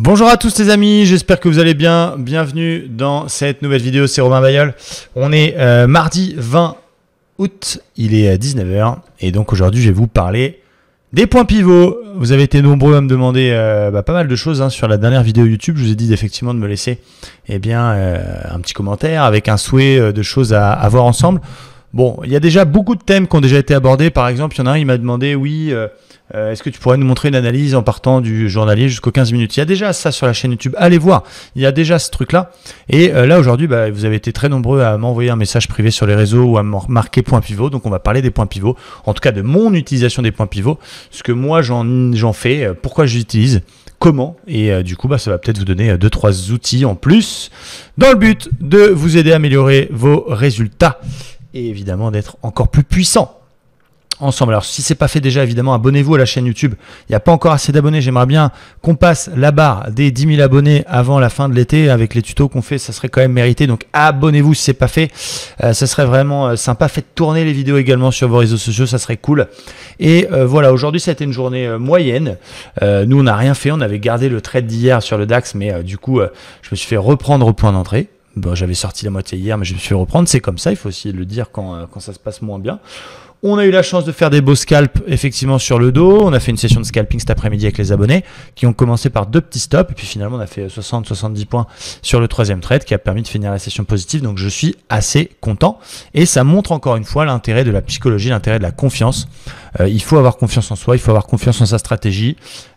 Bonjour à tous les amis, j'espère que vous allez bien. Bienvenue dans cette nouvelle vidéo, c'est Romain Bayol. On est euh, mardi 20 août, il est 19h euh, et donc aujourd'hui je vais vous parler des points pivots. Vous avez été nombreux à me demander euh, bah, pas mal de choses hein, sur la dernière vidéo YouTube. Je vous ai dit effectivement de me laisser eh bien, un petit commentaire avec un souhait de choses à, voir ensemble. Bon, il y a déjà beaucoup de thèmes qui ont déjà été abordés. Par exemple, il y en a un, il m'a demandé, oui... Euh, est-ce que tu pourrais nous montrer une analyse en partant du journalier jusqu'aux 15 minutes Il y a déjà ça sur la chaîne YouTube, allez voir, il y a déjà ce truc-là. Et euh, là aujourd'hui, bah, vous avez été très nombreux à m'envoyer un message privé sur les réseaux ou à marquer point pivot, donc on va parler des points pivots, en tout cas de mon utilisation des points pivots, ce que moi j'en fais, euh, pourquoi je l'utilise, comment, et du coup bah, ça va peut-être vous donner deux, trois outils en plus, dans le but de vous aider à améliorer vos résultats et évidemment d'être encore plus puissant ensemble. Alors si c'est pas fait déjà, évidemment, abonnez-vous à la chaîne YouTube. Il n'y a pas encore assez d'abonnés. J'aimerais bien qu'on passe la barre des 10 000 abonnés avant la fin de l'été avec les tutos qu'on fait. Ça serait quand même mérité. Donc abonnez-vous si c'est pas fait. Euh, ça serait vraiment euh, sympa. Faites tourner les vidéos également sur vos réseaux sociaux. Ça serait cool. Et euh, voilà, aujourd'hui, ça a été une journée moyenne. nous, on n'a rien fait. On avait gardé le trade d'hier sur le DAX, mais du coup, je me suis fait reprendre au point d'entrée. Bon, j'avais sorti la moitié hier, mais je me suis fait reprendre. C'est comme ça, il faut aussi le dire quand, quand ça se passe moins bien. On a eu la chance de faire des beaux scalps effectivement sur le dos. On a fait une session de scalping cet après-midi avec les abonnés qui ont commencé par deux petits stops. Et puis finalement, on a fait 60-70 points sur le troisième trade qui a permis de finir la session positive. Donc je suis assez content. Et ça montre encore une fois l'intérêt de la psychologie, l'intérêt de la confiance. Euh, il faut avoir confiance en soi, il faut avoir confiance en sa stratégie.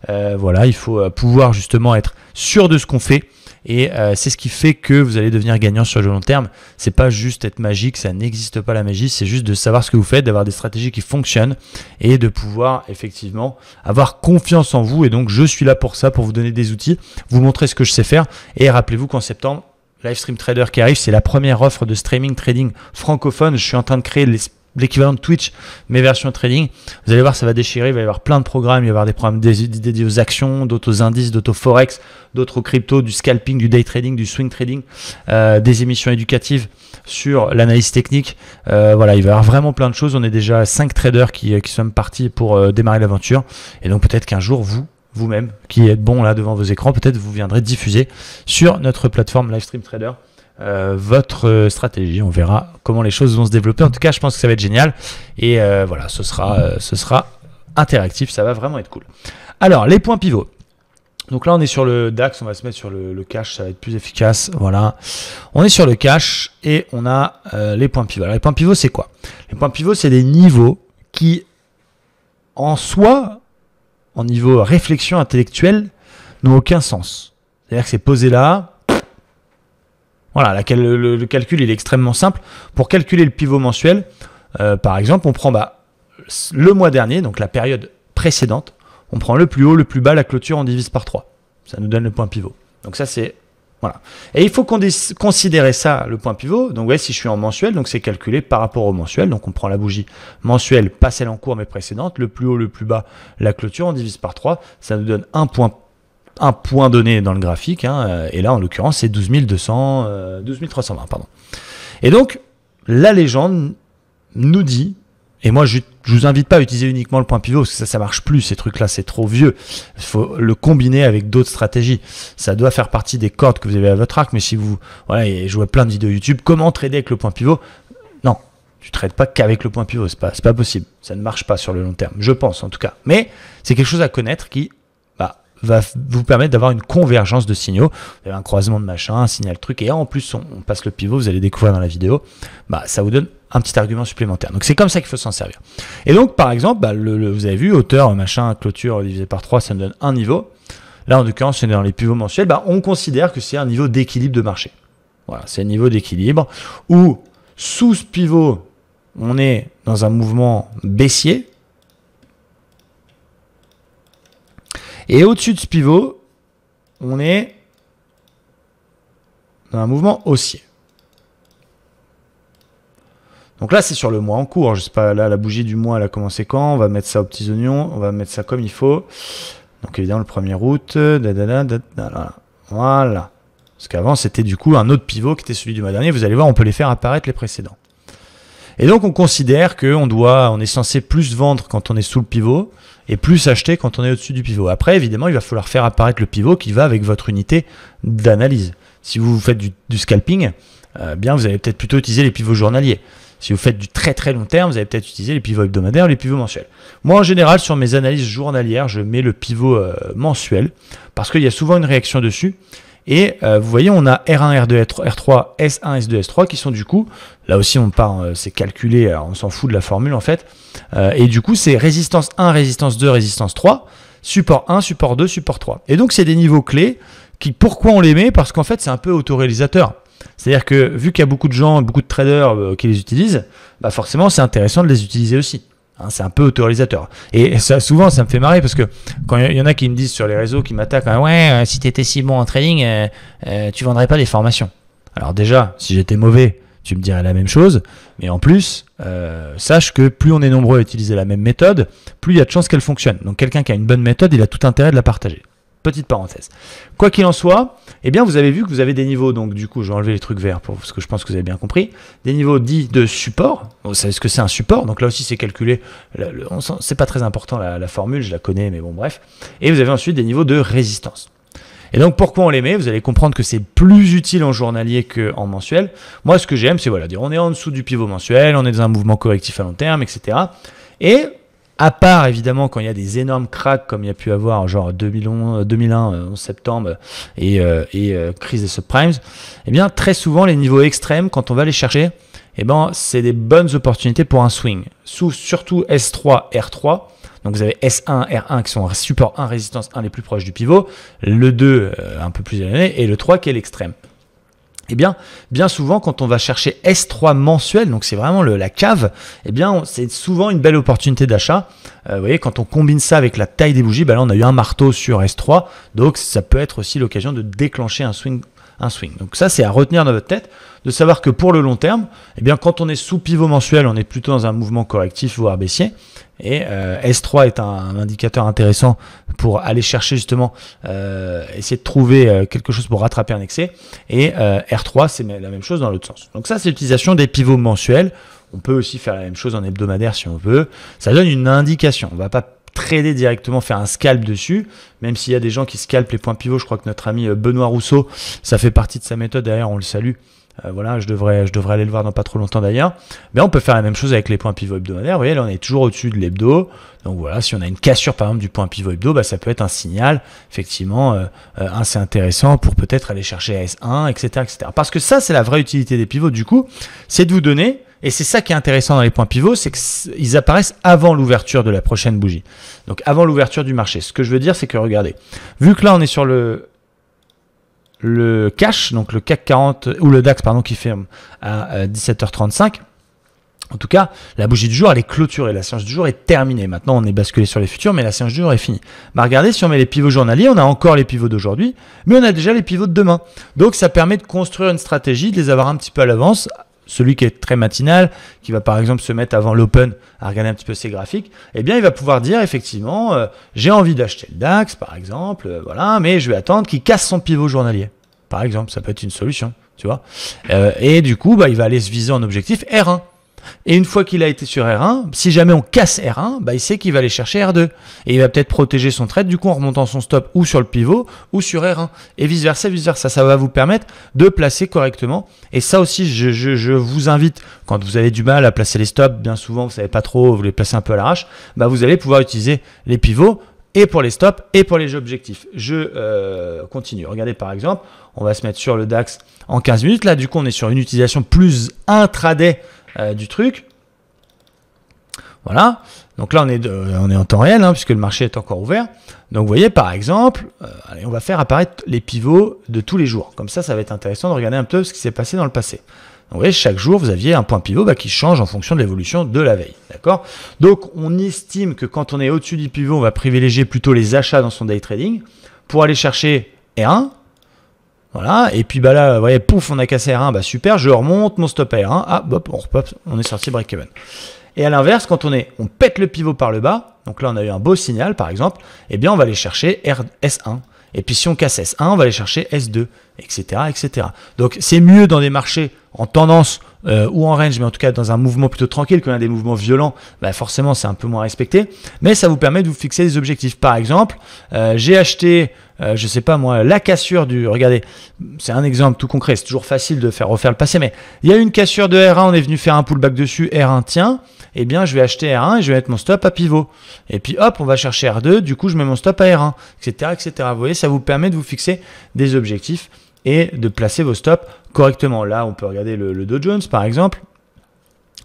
Euh, voilà, il faut euh, pouvoir justement être sûr de ce qu'on fait et euh, c'est ce qui fait que vous allez devenir gagnant sur le long terme. C'est pas juste être magique, ça n'existe pas la magie. C'est juste de savoir ce que vous faites, d'avoir des stratégies qui fonctionnent et de pouvoir effectivement avoir confiance en vous. Et donc, je suis là pour ça, pour vous donner des outils, vous montrer ce que je sais faire. Et rappelez-vous qu'en septembre, Livestream Trader qui arrive, c'est la première offre de streaming trading francophone. Je suis en train de créer les l'équivalent de Twitch, mais version trading. Vous allez voir, ça va déchirer. Il va y avoir plein de programmes. Il va y avoir des programmes dédiés aux actions, d'autres aux indices, d'autres forex, d'autres aux crypto, du scalping, du day trading, du swing trading, euh, des émissions éducatives sur l'analyse technique. Euh, voilà, il va y avoir vraiment plein de choses. On est déjà 5 traders qui, sommes partis pour euh, démarrer l'aventure. Et donc peut-être qu'un jour, vous, vous-même, qui êtes bon là devant vos écrans, peut-être vous viendrez diffuser sur notre plateforme Livestream Trader. Euh, votre stratégie. On verra comment les choses vont se développer. En tout cas, je pense que ça va être génial. Et euh, voilà, ce sera, euh, ce sera interactif. Ça va vraiment être cool. Alors, les points pivots. Donc là, on est sur le DAX, on va se mettre sur le, le, cash, ça va être plus efficace. Voilà. On est sur le cash et on a les points pivots. Alors, les points pivots, c'est quoi Les points pivots, c'est des niveaux qui, en soi, en niveau réflexion intellectuelle, n'ont aucun sens. C'est-à-dire que c'est posé là, voilà, laquelle, le, calcul est extrêmement simple. Pour calculer le pivot mensuel, euh, par exemple, on prend bah, le mois dernier, donc la période précédente, on prend le plus haut, le plus bas, la clôture, on divise par 3. Ça nous donne le point pivot. Donc ça c'est voilà. Et il faut considérer ça, le point pivot. Donc, ouais, si je suis en mensuel, donc c'est calculé par rapport au mensuel. Donc, on prend la bougie mensuelle, pas celle en cours, mais précédente. Le plus haut, le plus bas, la clôture, on divise par 3. Ça nous donne un point pivot un point donné dans le graphique, hein, euh, et là en l'occurrence c'est 12 320, euh, pardon. Et donc la légende nous dit, et moi je, vous invite pas à utiliser uniquement le point pivot parce que ça ça marche plus, ces trucs là c'est trop vieux. Il faut le combiner avec d'autres stratégies. Ça doit faire partie des cordes que vous avez à votre arc, mais si vous voilà, plein de vidéos YouTube comment trader avec le point pivot, non, tu trades pas qu'avec le point pivot, c'est pas, pas possible. Ça ne marche pas sur le long terme, je pense en tout cas. Mais c'est quelque chose à connaître qui va vous permettre d'avoir une convergence de signaux, vous avez un croisement de machin, un signal truc, et en plus on, passe le pivot, vous allez découvrir dans la vidéo, bah, ça vous donne un petit argument supplémentaire. Donc c'est comme ça qu'il faut s'en servir. Et donc par exemple, bah, le, vous avez vu, hauteur, machin, clôture divisé par 3, ça nous donne un niveau. Là en l'occurrence, c'est dans les pivots mensuels, bah, on considère que c'est un niveau d'équilibre de marché. Voilà, c'est un niveau d'équilibre où sous ce pivot, on est dans un mouvement baissier, Et au-dessus de ce pivot, on est dans un mouvement haussier. Donc là, c'est sur le mois en cours. Hein. Je sais pas, là, la bougie du mois, elle a commencé quand On va mettre ça aux petits oignons. On va mettre ça comme il faut. Donc évidemment, le 1er août. voilà. Parce qu'avant, c'était du coup un autre pivot qui était celui du mois dernier. Vous allez voir, on peut les faire apparaître les précédents. Et donc on considère qu'on doit, on est censé plus vendre quand on est sous le pivot et plus acheter quand on est au-dessus du pivot. Après, évidemment, il va falloir faire apparaître le pivot qui va avec votre unité d'analyse. Si vous faites du, scalping, euh, bien vous allez peut-être plutôt utiliser les pivots journaliers. Si vous faites du très très long terme, vous allez peut-être utiliser les pivots hebdomadaires, les pivots mensuels. Moi, en général, sur mes analyses journalières, je mets le pivot euh, mensuel parce qu'il y a souvent une réaction dessus et euh, vous voyez, on a R1, R2, R3, S1, S2, S3 qui sont du coup, là aussi on part, euh, c'est calculé, on s'en fout de la formule en fait. Euh, et du coup, c'est résistance 1, résistance 2, résistance 3, support 1, support 2, support 3. Et donc c'est des niveaux clés qui, pourquoi on les met Parce qu'en fait, c'est un peu autoréalisateur. C'est-à-dire que vu qu'il y a beaucoup de gens, beaucoup de traders qui les utilisent, bah forcément c'est intéressant de les utiliser aussi. Hein, c'est un peu autorisateur. Et ça, souvent, ça me fait marrer parce que quand il y en a qui me disent sur les réseaux, qui m'attaquent, hein, ouais, euh, si t'étais si bon en trading, euh, euh, tu vendrais pas des formations. Alors déjà, si j'étais mauvais, tu me dirais la même chose. Mais en plus, sache que plus on est nombreux à utiliser la même méthode, plus il y a de chances qu'elle fonctionne. Donc quelqu'un qui a une bonne méthode, il a tout intérêt de la partager. Petite parenthèse. Quoi qu'il en soit, eh bien, vous avez vu que vous avez des niveaux, donc du coup, je vais enlever les trucs verts pour, parce que je pense que vous avez bien compris, des niveaux dits de support. Vous savez ce que c'est un support, donc là aussi c'est calculé, c'est pas très important la, formule, je la connais, mais bon, bref. Et vous avez ensuite des niveaux de résistance. Et donc pourquoi on les met Vous allez comprendre que c'est plus utile en journalier qu'en mensuel. Moi, ce que j'aime, c'est voilà, dire on est en dessous du pivot mensuel, on est dans un mouvement correctif à long terme, etc. Et à part évidemment quand il y a des énormes cracks comme il y a pu avoir genre 2001, 11 euh, euh, septembre et, euh, crise des subprimes, eh bien très souvent les niveaux extrêmes quand on va les chercher, eh ben c'est des bonnes opportunités pour un swing. Sous, surtout S3, R3. Donc vous avez S1, R1 qui sont support 1, résistance 1 les plus proches du pivot, le 2 un peu plus éloigné et le 3 qui est l'extrême eh bien, bien souvent, quand on va chercher S3 mensuel, donc c'est vraiment la cave, eh bien, c'est souvent une belle opportunité d'achat. Euh, vous voyez, quand on combine ça avec la taille des bougies, ben là, on a eu un marteau sur S3, donc ça peut être aussi l'occasion de déclencher un swing. Un swing. Donc ça, c'est à retenir dans votre tête, de savoir que pour le long terme, eh bien, quand on est sous pivot mensuel, on est plutôt dans un mouvement correctif voire baissier. Et euh, S3 est un, indicateur intéressant pour aller chercher justement, euh, essayer de trouver euh, quelque chose pour rattraper un excès. Et R3, c'est la même chose dans l'autre sens. Donc ça, c'est l'utilisation des pivots mensuels. On peut aussi faire la même chose en hebdomadaire si on veut. Ça donne une indication. On va pas trader directement, faire un scalp dessus, même s'il y a des gens qui scalpent les points pivots. Je crois que notre ami Benoît Rousseau, ça fait partie de sa méthode. D'ailleurs, on le salue. Euh, voilà, je devrais, je devrais aller le voir dans pas trop longtemps d'ailleurs. Mais on peut faire la même chose avec les points pivots hebdomadaires. Vous voyez, là, on est toujours au-dessus de l'hebdo. Donc voilà, si on a une cassure par exemple du point pivot hebdo, bah, ça peut être un signal. Effectivement, euh, euh, assez intéressant pour peut-être aller chercher S1, etc., etc. Parce que ça, c'est la vraie utilité des pivots. Du coup, c'est de vous donner. Et c'est ça qui est intéressant dans les points pivots, c'est qu'ils apparaissent avant l'ouverture de la prochaine bougie. Donc avant l'ouverture du marché. Ce que je veux dire, c'est que regardez, vu que là on est sur le le cash, donc le CAC 40 ou le DAX pardon qui ferme à 17h35. Euh, en tout cas, la bougie du jour, elle est clôturée. La séance du jour est terminée. Maintenant, on est basculé sur les futurs, mais la séance du jour est finie. regardez, si on met les pivots journaliers, on a encore les pivots d'aujourd'hui, mais on a déjà les pivots de demain. Donc, ça permet de construire une stratégie, de les avoir un petit peu à l'avance, celui qui est très matinal, qui va par exemple se mettre avant l'open à regarder un petit peu ses graphiques, eh bien il va pouvoir dire effectivement euh, j'ai envie d'acheter le DAX par exemple, euh, voilà, mais je vais attendre qu'il casse son pivot journalier. Par exemple, ça peut être une solution, tu vois. Euh, et du coup, bah, il va aller se viser en objectif R1. Et une fois qu'il a été sur R1, si jamais on casse R1, bah il sait qu'il va aller chercher R2. Et il va peut-être protéger son trade, du coup, en remontant son stop ou sur le pivot ou sur R1. Et vice-versa, vice-versa. Ça va vous permettre de placer correctement. Et ça aussi, je, vous invite, quand vous avez du mal à placer les stops, bien souvent, vous ne savez pas trop, vous les placez un peu à l'arrache, bah vous allez pouvoir utiliser les pivots et pour les stops et pour les objectifs. Je euh, continue. Regardez par exemple, on va se mettre sur le DAX en 15 minutes. Là, du coup, on est sur une utilisation plus intraday euh, du truc. Voilà. Donc là, on est, euh, on est en temps réel, hein, puisque le marché est encore ouvert. Donc vous voyez, par exemple, euh, on va faire apparaître les pivots de tous les jours. Comme ça, ça va être intéressant de regarder un peu ce qui s'est passé dans le passé. vous voyez, chaque jour, vous aviez un point pivot bah, qui change en fonction de l'évolution de la veille. D'accord Donc on estime que quand on est au-dessus du pivot, on va privilégier plutôt les achats dans son day trading pour aller chercher R1, voilà, et puis bah là, vous voyez, pouf, on a cassé R1, bah super, je remonte mon stop à R1, ah, hop, on on est sorti break-even. Et à l'inverse, quand on est, on pète le pivot par le bas, donc là on a eu un beau signal par exemple, et eh bien on va aller chercher R, S1. Et puis si on casse S1, on va aller chercher S2, etc. etc. Donc c'est mieux dans des marchés en tendance euh, ou en range, mais en tout cas dans un mouvement plutôt tranquille que a des mouvements violents, bah forcément c'est un peu moins respecté. Mais ça vous permet de vous fixer des objectifs. Par exemple, euh, j'ai acheté, je euh, je sais pas moi, la cassure du. Regardez, c'est un exemple tout concret. C'est toujours facile de faire refaire le passé, mais il y a une cassure de R1, on est venu faire un pullback dessus, R1 tient. Eh bien, je vais acheter R1 et je vais mettre mon stop à pivot. Et puis hop, on va chercher R2. Du coup, je mets mon stop à R1, etc., etc. Vous voyez, ça vous permet de vous fixer des objectifs et de placer vos stops correctement. Là, on peut regarder le, le Dow Jones, par exemple.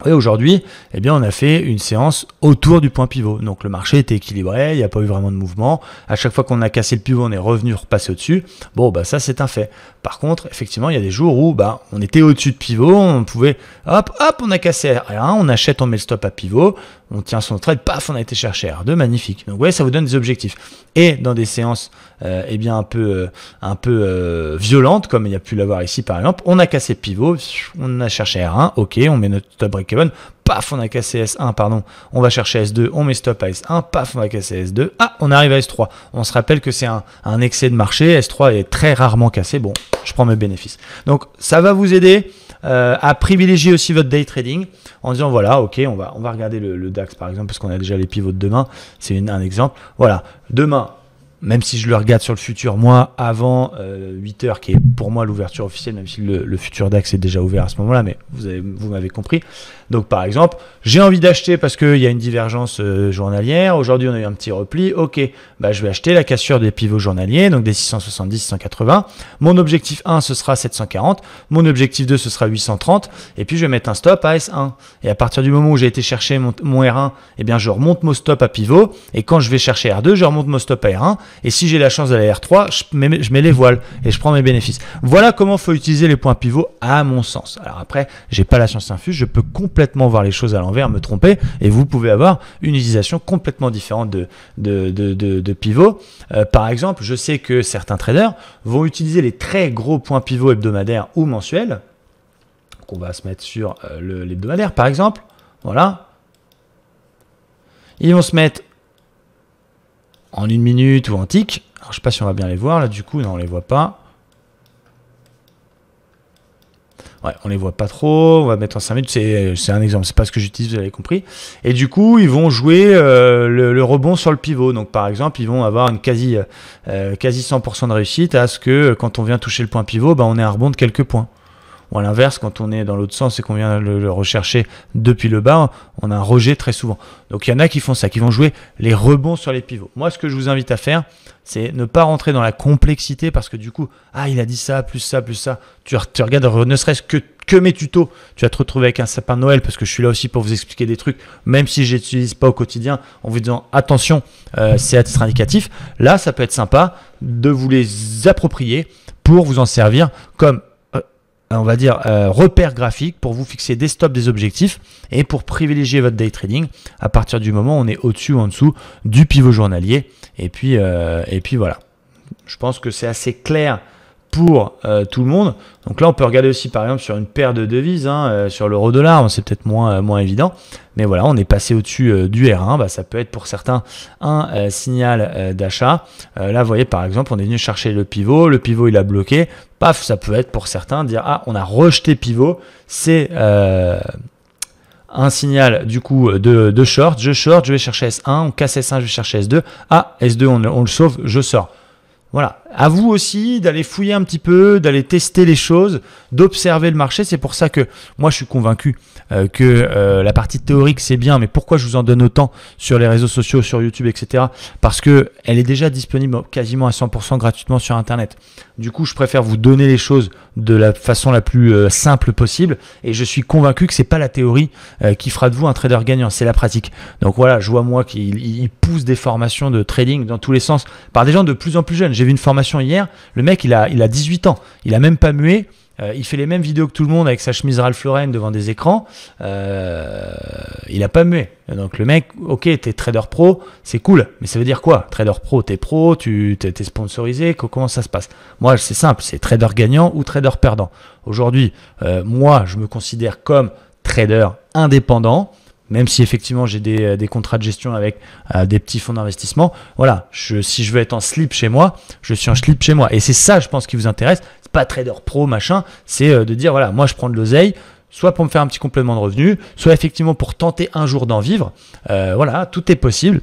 aujourd'hui, eh bien, on a fait une séance autour du point pivot. Donc le marché était équilibré, il n'y a pas eu vraiment de mouvement. À chaque fois qu'on a cassé le pivot, on est revenu repasser au-dessus. Bon, bah ça c'est un fait. Par contre, effectivement, il y a des jours où bah, on était au-dessus de pivot, on pouvait, hop, hop, on a cassé rien, on achète, on met le stop à pivot, on tient son trade, paf, on a été chercher R2, magnifique. Donc ouais, ça vous donne des objectifs. Et dans des séances euh, eh bien un peu, euh, un peu euh, violentes, comme il y a pu l'avoir ici par exemple, on a cassé pivot, on a cherché R1, ok, on met notre stop break-even, paf, on a cassé S1, pardon, on va chercher S2, on met stop à S1, paf, on va casser S2, ah, on arrive à S3. On se rappelle que c'est un, un excès de marché, S3 est très rarement cassé, bon, je prends mes bénéfices. Donc ça va vous aider à euh, privilégier aussi votre day trading en disant voilà, ok, on va, on va regarder le, DAX par exemple, parce qu'on a déjà les pivots de demain, c'est un exemple. Voilà, demain, même si je le regarde sur le futur, moi, avant 8h, euh, qui est pour moi l'ouverture officielle, même si le, le futur DAX est déjà ouvert à ce moment-là, mais vous, avez, vous m'avez compris, donc par exemple, j'ai envie d'acheter parce qu'il y a une divergence euh, journalière, aujourd'hui on a eu un petit repli, ok, bah, je vais acheter la cassure des pivots journaliers, donc des 670, 680. Mon objectif 1, ce sera 740, mon objectif 2, ce sera 830, et puis je vais mettre un stop à S1. Et à partir du moment où j'ai été chercher mon, R1, eh bien je remonte mon stop à pivot, et quand je vais chercher R2, je remonte mon stop à R1, et si j'ai la chance d'aller à R3, je mets, les voiles et je prends mes bénéfices. Voilà comment faut utiliser les points pivots à mon sens. Alors après, j'ai pas la science infuse, je peux comprendre complètement voir les choses à l'envers, me tromper, et vous pouvez avoir une utilisation complètement différente de, de, pivot. Euh, par exemple, je sais que certains traders vont utiliser les très gros points pivots hebdomadaires ou mensuels, qu'on va se mettre sur euh, le l'hebdomadaire par exemple, voilà. Ils vont se mettre en une minute ou en tic. Alors, je sais pas si on va bien les voir là, du coup, non, on les voit pas. On on les voit pas trop, on va mettre en 5 minutes, c'est un exemple, c'est pas ce que j'utilise, vous avez compris. Et du coup, ils vont jouer euh, le, rebond sur le pivot. Donc par exemple, ils vont avoir une quasi, euh, quasi 100% de réussite à ce que quand on vient toucher le point pivot, bah, on ait un rebond de quelques points. Ou à l'inverse, quand on est dans l'autre sens et qu'on vient le, rechercher depuis le bas, on a un rejet très souvent. Donc il y en a qui font ça, qui vont jouer les rebonds sur les pivots. Moi, ce que je vous invite à faire, c'est ne pas rentrer dans la complexité parce que du coup, ah, il a dit ça, plus ça, plus ça. Tu, regardes ne serait-ce que que mes tutos. Tu vas te retrouver avec un sapin de Noël parce que je suis là aussi pour vous expliquer des trucs, même si je utilise pas au quotidien, en vous disant attention, euh, c'est à titre indicatif. Là, ça peut être sympa de vous les approprier pour vous en servir comme on va dire, euh, repères graphiques pour vous fixer des stops, des objectifs et pour privilégier votre day trading à partir du moment où on est au-dessus ou en dessous du pivot journalier. Et puis, euh, et puis voilà. Je pense que c'est assez clair pour euh, tout le monde. Donc là, on peut regarder aussi par exemple sur une paire de devises, hein, euh, sur l'euro-dollar, c'est peut-être moins, euh, moins évident. Mais voilà, on est passé au-dessus du R1. Hein. Bah, ça peut être pour certains un signal d'achat. là, vous voyez par exemple, on est venu chercher le pivot, le pivot il a bloqué. Paf, ça peut être pour certains dire ah, on a rejeté pivot, c'est un signal du coup de, short, je short, je vais chercher S1, on casse S1, je vais chercher S2. Ah, S2, on le sauve, je sors. Voilà, à vous aussi d'aller fouiller un petit peu, d'aller tester les choses, d'observer le marché. C'est pour ça que moi je suis convaincu euh, que euh, la partie théorique c'est bien, mais pourquoi je vous en donne autant sur les réseaux sociaux, sur YouTube, etc. Parce que elle est déjà disponible quasiment à 100% gratuitement sur Internet. Du coup, je préfère vous donner les choses de la façon la plus euh, simple possible, et je suis convaincu que c'est pas la théorie qui fera de vous un trader gagnant, c'est la pratique. Donc voilà, je vois moi qu'il pousse des formations de trading dans tous les sens par des gens de plus en plus jeunes. J'ai vu une formation hier, le mec, il a, il a 18 ans, il a même pas mué. Euh, il fait les mêmes vidéos que tout le monde avec sa chemise Ralph Lauren devant des écrans. Euh, il a pas mué. Donc le mec, ok, t'es trader pro, c'est cool, mais ça veut dire quoi Trader pro, t'es pro, tu t'es sponsorisé, comment ça se passe Moi, c'est simple, c'est trader gagnant ou trader perdant. Aujourd'hui, euh, moi, je me considère comme trader indépendant même si effectivement j'ai des, euh, contrats de gestion avec euh, des petits fonds d'investissement, voilà, si je veux être en slip chez moi, je suis en slip chez moi. Et c'est ça, je pense, qui vous intéresse. C'est pas trader pro, machin, c'est euh, de dire, voilà, moi je prends de l'oseille, soit pour me faire un petit complément de revenu, soit effectivement pour tenter un jour d'en vivre. voilà, tout est possible.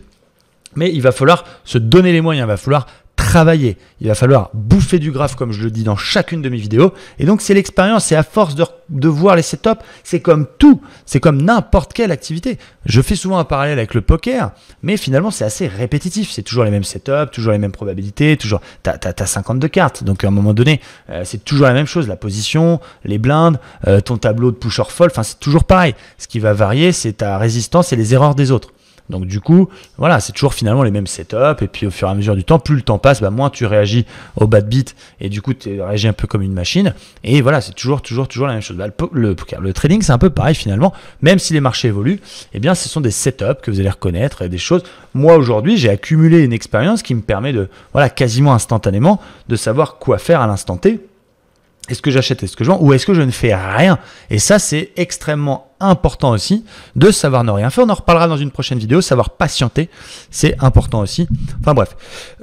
Mais il va falloir se donner les moyens, il va falloir travailler. Il va falloir bouffer du graphe, comme je le dis dans chacune de mes vidéos. Et donc, c'est l'expérience. c'est à force de, voir les setups, c'est comme tout. C'est comme n'importe quelle activité. Je fais souvent un parallèle avec le poker, mais finalement, c'est assez répétitif. C'est toujours les mêmes setups, toujours les mêmes probabilités, toujours. T'as, 52 cartes. Donc, à un moment donné, euh, c'est toujours la même chose. La position, les blindes, euh, ton tableau de or folle. Enfin, c'est toujours pareil. Ce qui va varier, c'est ta résistance et les erreurs des autres. Donc du coup, voilà, c'est toujours finalement les mêmes setups. Et puis au fur et à mesure du temps, plus le temps passe, bah, moins tu réagis au bad beat. Et du coup, tu réagis un peu comme une machine. Et voilà, c'est toujours, toujours, toujours la même chose. Bah, le, le, trading, c'est un peu pareil finalement. Même si les marchés évoluent, eh bien, ce sont des setups que vous allez reconnaître et euh, des choses. Moi aujourd'hui, j'ai accumulé une expérience qui me permet de, voilà, quasiment instantanément, de savoir quoi faire à l'instant T est-ce que j'achète, est-ce que je vends, ou est-ce que je ne fais rien Et ça, c'est extrêmement important aussi de savoir ne rien faire. On en reparlera dans une prochaine vidéo. Savoir patienter, c'est important aussi. Enfin bref,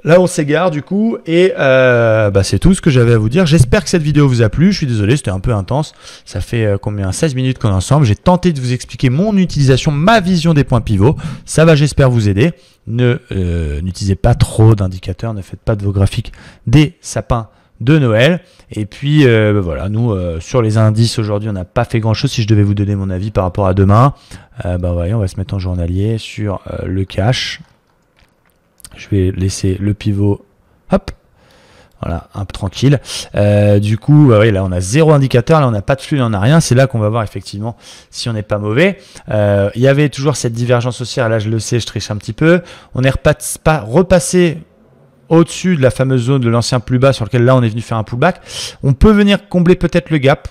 là on s'égare du coup, et euh, bah, c'est tout ce que j'avais à vous dire. J'espère que cette vidéo vous a plu. Je suis désolé, c'était un peu intense. Ça fait euh, combien 16 minutes qu'on est ensemble. J'ai tenté de vous expliquer mon utilisation, ma vision des points pivots. Ça va, j'espère vous aider. Ne euh, n'utilisez pas trop d'indicateurs, ne faites pas de vos graphiques des sapins de Noël. Et puis euh, ben voilà, nous euh, sur les indices aujourd'hui, on n'a pas fait grand chose. Si je devais vous donner mon avis par rapport à demain, euh, ben voyez, on va se mettre en journalier sur le cash. Je vais laisser le pivot, hop, voilà, un peu tranquille. du coup, ben oui, là on a zéro indicateur, là on n'a pas de flux, on on n'a rien. C'est là qu'on va voir effectivement si on n'est pas mauvais. Il y avait toujours cette divergence haussière, là je le sais, je triche un petit peu. On est repassé au-dessus de la fameuse zone de l'ancien plus bas sur lequel là on est venu faire un pullback. On peut venir combler peut-être le gap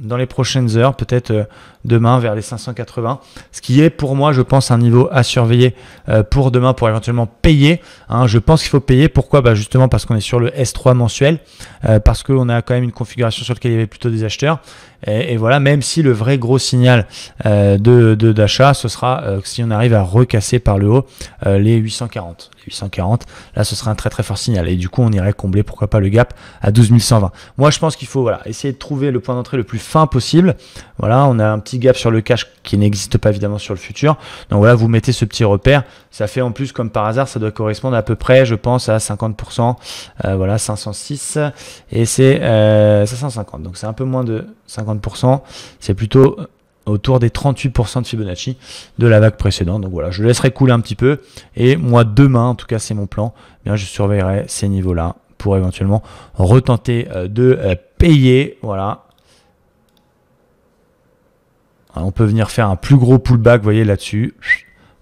dans les prochaines heures, peut-être euh, demain vers les 580, ce qui est pour moi, je pense, un niveau à surveiller euh, pour demain pour éventuellement payer. Hein. je pense qu'il faut payer. Pourquoi bah Justement parce qu'on est sur le S3 mensuel, euh, parce qu'on a quand même une configuration sur laquelle il y avait plutôt des acheteurs. Et, voilà, même si le vrai gros signal d'achat, de, d'achat, ce sera si on arrive à recasser par le haut les 840. 840, là ce serait un très très fort signal. Et du coup, on irait combler, pourquoi pas, le gap à 12120 Moi, je pense qu'il faut voilà, essayer de trouver le point d'entrée le plus fin possible. Voilà, on a un petit gap sur le cash qui n'existe pas évidemment sur le futur. Donc voilà, vous mettez ce petit repère. Ça fait en plus, comme par hasard, ça doit correspondre à peu près, je pense, à 50%. Euh, voilà, 506. Et c'est 550. Euh, Donc c'est un peu moins de 50%. C'est plutôt autour des 38% de Fibonacci de la vague précédente. Donc voilà, je laisserai couler un petit peu. Et moi, demain, en tout cas, c'est mon plan, eh bien, je surveillerai ces niveaux-là pour éventuellement retenter euh, de euh, payer. Voilà. On peut venir faire un plus gros pullback, vous voyez, là-dessus,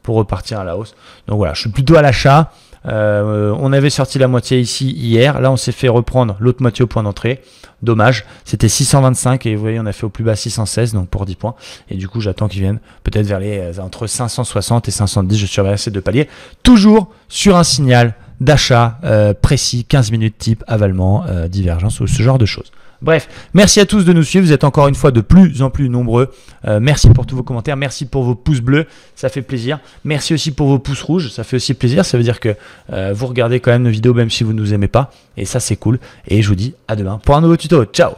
pour repartir à la hausse. Donc voilà, je suis plutôt à l'achat. Euh, on avait sorti la moitié ici hier. Là, on s'est fait reprendre l'autre moitié au point d'entrée. Dommage. C'était 625 et vous voyez, on a fait au plus bas 616, donc pour 10 points. Et du coup, j'attends qu'ils viennent peut-être vers les euh, entre 560 et 510. Je surveille ces deux paliers. Toujours sur un signal d'achat euh, précis, 15 minutes type avalement, divergence ou ce genre de choses. Bref, merci à tous de nous suivre. Vous êtes encore une fois de plus en plus nombreux. Euh, merci pour tous vos commentaires. Merci pour vos pouces bleus. Ça fait plaisir. Merci aussi pour vos pouces rouges. Ça fait aussi plaisir. Ça veut dire que euh, vous regardez quand même nos vidéos, même si vous ne nous aimez pas. Et ça, c'est cool. Et je vous dis à demain pour un nouveau tuto. Ciao